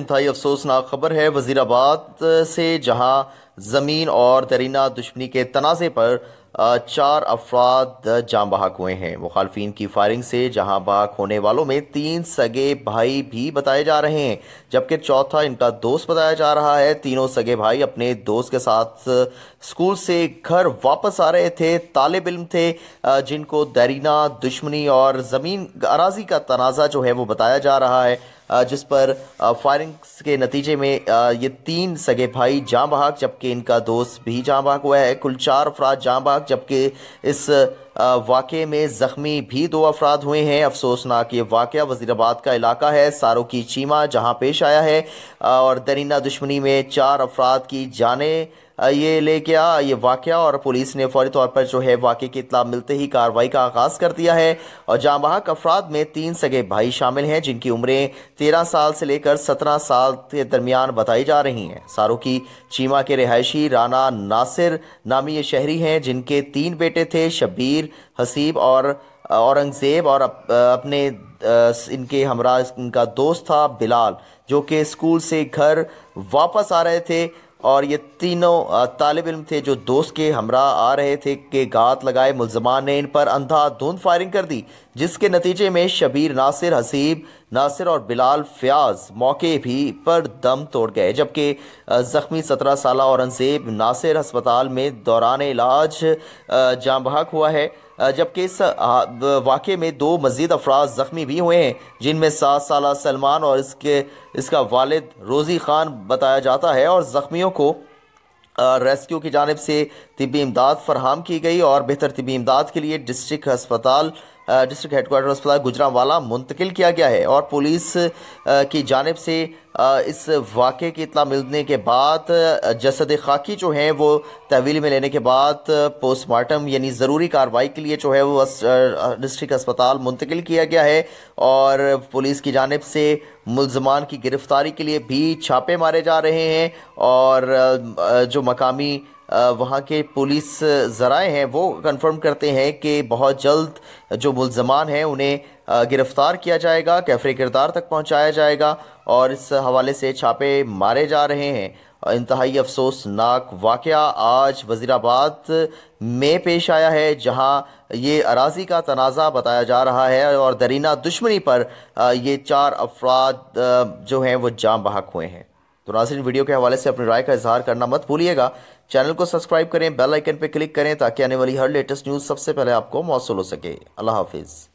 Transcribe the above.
इंतहाई अफसोसनाक खबर है वजीराबाद से जहां ज़मीन और तरीना दुश्मनी के तनाज़े पर चार अफराद जाम बहाक हुए हैं मुखालफी की फायरिंग से जहां बहाक होने वालों में तीन सगे भाई भी बताए जा रहे हैं जबकि चौथा इनका दोस्त बताया जा रहा है तीनों सगे भाई अपने दोस्त के साथ स्कूल से घर वापस आ रहे थे तालब इम थे जिनको दरीना दुश्मनी और ज़मीन अराजी का तनाज़ा जो है वो बताया जा रहा है जिस पर फायरिंग के नतीजे में ये तीन सगे भाई जाम बहाक जबकि इनका दोस्त भी बाग हुआ है कुल चार अफराज बाग जबकि इस वाक़े में ज़ख्मी भी दो अफराद हुए हैं अफसोसनाक ये वाक़ वजीराबाद का इलाका है सारों की चीमा जहाँ पेश आया है और दरीना दुश्मनी में चार अफराद की जाने ये ले गया ये वाक़ और पुलिस ने फौरी तौर पर जो है वाक़े की इतला मिलते ही कार्रवाई का आगाज़ कर दिया है और जहाँ बाहक अफराद में तीन सगे भाई शामिल हैं जिनकी उम्रें तेरह साल से लेकर सत्रह साल के दरमियान बताई जा रही हैं सारों की चीमा के रिहायशी राना नासिर नामी ये शहरी हैं जिनके तीन बेटे थे शब्बीर वज़ीर हसीब और औरंगज़ेब और अप, अपने इनके हमरा इनका दोस्त था बिलाल जो कि स्कूल से घर वापस आ रहे थे और ये तीनों तालब इम थे जो दोस्त के हमरा आ रहे थे के घात लगाए मुलजमान ने इन पर अंधा धुंध फायरिंग कर दी जिसके नतीजे में शबीर नासिर हसीब नासिर और बिलाल फयाज मौके भी पर दम तोड़ गए जबकि ज़ख्मी सत्रह साल औरंगजेब नासिर अस्पताल में दौरान इलाज जाम बहक हुआ है जबकि इस वाक़े में दो मज़ीद अफराज ज़ख्मी भी हुए हैं जिनमें सात साल सलमान और इसके इसका वालद रोज़ी ख़ान बताया जाता है और ज़ख्मियों को रेस्क्यू की जानब से तबी इमदाद फरहम की गई और बेहतर तबी इमदाद के लिए डिस्ट्रिक्ट अस्पताल डिस्ट्रिक्ट हेडक्वार्टर अस्पताल गुजरावाला मुंतकिल किया गया है और पुलिस की जानब से इस वाक़े की इतला मिलने के बाद जसद खाकी जो हैं वो तहवील में लेने के बाद पोस्टमार्टम यानी ज़रूरी कार्रवाई के लिए जो है वो डिस्ट्रिक्ट अस्पताल मुंतकिल किया गया है और पुलिस की जानब से मुलजमान की गिरफ़्तारी के लिए भी छापे मारे जा रहे हैं और जो मकामी वहाँ के पुलिस ज़राए हैं वो कन्फर्म करते हैं कि बहुत जल्द जो मुलजमान हैं उन्हें गिरफ़्तार किया जाएगा कैफरे किरदार तक पहुँचाया जाएगा और इस हवाले से छापे मारे जा रहे हैं इंतहाई अफसोसनाक वाक़ आज वज़ीराबाद में पेश आया है जहाँ ये अराजी का तनाज़ा बताया जा रहा है और दरीना दुश्मनी पर ये चार अफराद जो हैं वो जाम बहक हुए हैं तो नाजरीन वीडियो के हवाले से अपनी राय का इजहार करना मत भूलिएगा चैनल को सब्सक्राइब करें बेल आइकन पर क्लिक करें ताकि आने वाली हर लेटेस्ट न्यूज़ सबसे पहले आपको मौसू हो सके अल्लाह हाफिज़